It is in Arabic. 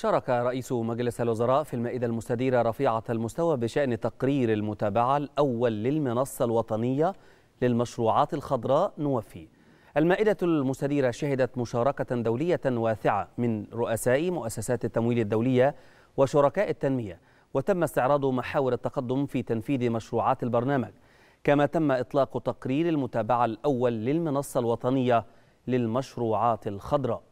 شارك رئيس مجلس الوزراء في المائدة المستديرة رفيعة المستوى بشأن تقرير المتابعة الأول للمنصة الوطنية للمشروعات الخضراء نوفي المائدة المستديرة شهدت مشاركة دولية واسعة من رؤساء مؤسسات التمويل الدولية وشركاء التنمية وتم استعراض محاور التقدم في تنفيذ مشروعات البرنامج كما تم إطلاق تقرير المتابعة الأول للمنصة الوطنية للمشروعات الخضراء